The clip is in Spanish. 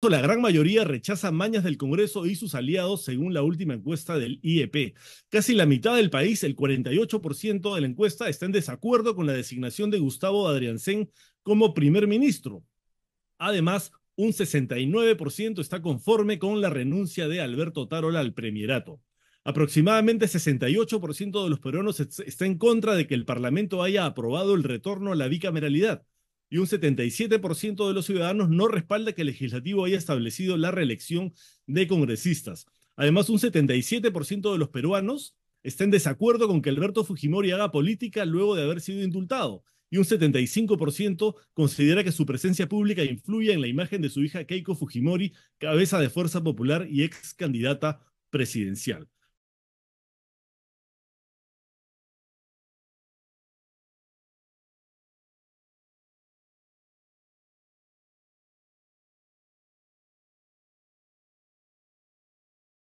La gran mayoría rechaza mañas del Congreso y sus aliados, según la última encuesta del IEP. Casi la mitad del país, el 48% de la encuesta, está en desacuerdo con la designación de Gustavo Adriansen como primer ministro. Además, un 69% está conforme con la renuncia de Alberto Tarola al premierato. Aproximadamente 68% de los peruanos está en contra de que el Parlamento haya aprobado el retorno a la bicameralidad y un 77% de los ciudadanos no respalda que el legislativo haya establecido la reelección de congresistas. Además, un 77% de los peruanos está en desacuerdo con que Alberto Fujimori haga política luego de haber sido indultado. Y un 75% considera que su presencia pública influye en la imagen de su hija Keiko Fujimori, cabeza de Fuerza Popular y ex candidata presidencial.